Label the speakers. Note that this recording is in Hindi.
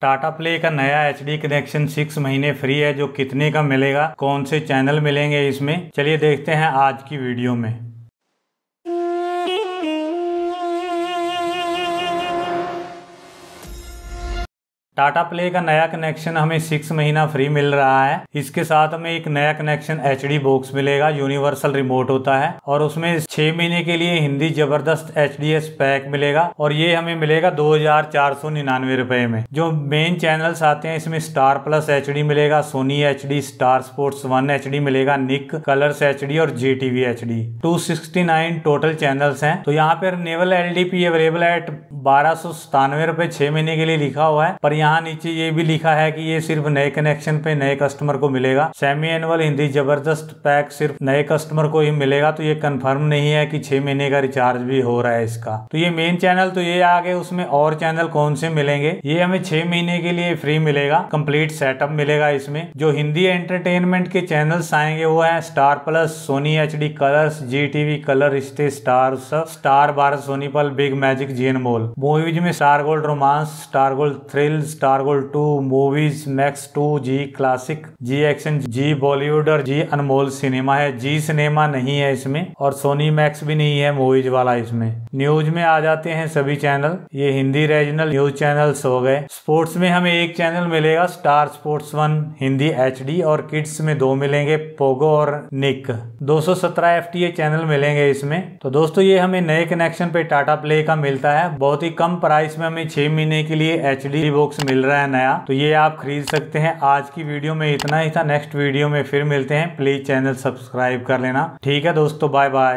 Speaker 1: टाटा प्ले का नया एच डी कनेक्शन सिक्स महीने फ्री है जो कितने का मिलेगा कौन से चैनल मिलेंगे इसमें चलिए देखते हैं आज की वीडियो में टाटा प्ले का नया कनेक्शन हमें सिक्स महीना फ्री मिल रहा है इसके साथ हमें एक नया कनेक्शन एच बॉक्स मिलेगा यूनिवर्सल रिमोट होता है और उसमें छह महीने के लिए हिंदी जबरदस्त एच पैक मिलेगा और ये हमें मिलेगा दो हजार चार सौ निन्यानवे रुपए में जो मेन चैनल्स आते हैं इसमें स्टार प्लस एच मिलेगा Sony H Star Sports one H मिलेगा निक कलर्स एच और J TV H two sixty nine total channels है तो यहाँ पर नेवल एल अवेलेबल है बारह सौ सतानवे रुपए छह महीने के लिए लिखा हुआ है पर यहाँ यहाँ नीचे ये भी लिखा है कि ये सिर्फ नए कनेक्शन पे नए कस्टमर को मिलेगा सेमी एनुअल हिंदी जबरदस्त पैक सिर्फ नए कस्टमर को ही मिलेगा तो ये कंफर्म नहीं है कि छह महीने का रिचार्ज भी हो रहा है इसका तो ये मेन चैनल तो ये आ गए उसमें और चैनल कौन से मिलेंगे ये हमें छह महीने के लिए फ्री मिलेगा कम्प्लीट सेटअप मिलेगा इसमें जो हिंदी एंटरटेनमेंट के चैनल आएंगे वो है Star Plus Sony H D Colors Zee TV Colors Rishtey Star Star Bharat Sony Pal Big Magic Zee Anmol movies में Star Gold Romance Star Gold Thrills Star Gold two movies Max two Zee Classic Zee Action Zee Bollywood और जी अनमोल सिनेमा है जी सिनेमा नहीं है इसमें और सोनी मैक्स भी नहीं है मूवीज वाला इसमें न्यूज में आ जाते हैं सभी चैनल ये हिंदी रीजनल न्यूज चैनल्स हो गए स्पोर्ट्स में हमें एक चैनल मिलेगा Star Sports one Hindi H और किड्स में दो मिलेंगे पोगो और निक 217 एफटीए चैनल मिलेंगे इसमें तो दोस्तों ये हमें नए कनेक्शन पे टाटा प्ले का मिलता है बहुत ही कम प्राइस में हमें छह महीने के लिए एच डी बॉक्स मिल रहा है नया तो ये आप खरीद सकते हैं आज की वीडियो में इतना ही था नेक्स्ट वीडियो में फिर मिलते हैं प्लीज चैनल सब्सक्राइब कर लेना ठीक है दोस्तों बाय बाय